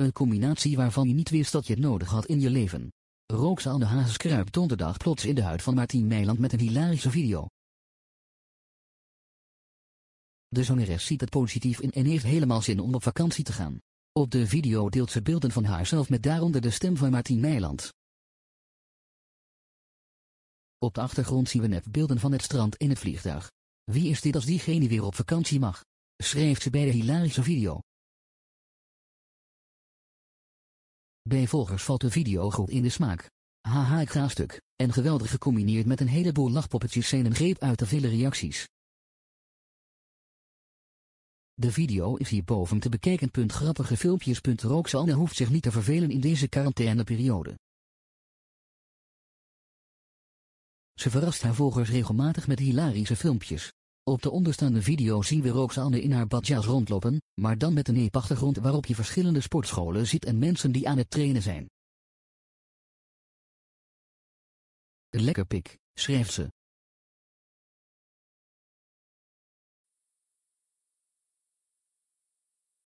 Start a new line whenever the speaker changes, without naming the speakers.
Een combinatie waarvan je niet wist dat je het nodig had in je leven. de Hazes kruipt donderdag plots in de huid van Martien Meiland met een hilarische video. De zangeres ziet het positief in en heeft helemaal zin om op vakantie te gaan. Op de video deelt ze beelden van haarzelf met daaronder de stem van Martien Meiland. Op de achtergrond zien we net beelden van het strand in het vliegtuig. Wie is dit als diegene weer op vakantie mag? schreef ze bij de hilarische video. Bijvolgers valt de video goed in de smaak. Haha ik ga stuk, en geweldig gecombineerd met een heleboel lachpoppetjes zijn een greep uit de vele reacties. De video is hierboven te bekijken. grappige filmpjes. Punt Roxanne hoeft zich niet te vervelen in deze quarantaineperiode. Ze verrast haar volgers regelmatig met hilarische filmpjes. Op de onderstaande video zien we Roxanne in haar badjas rondlopen, maar dan met een nepachtergrond waarop je verschillende sportscholen
ziet en mensen die aan het trainen zijn. Lekker pik, schrijft ze.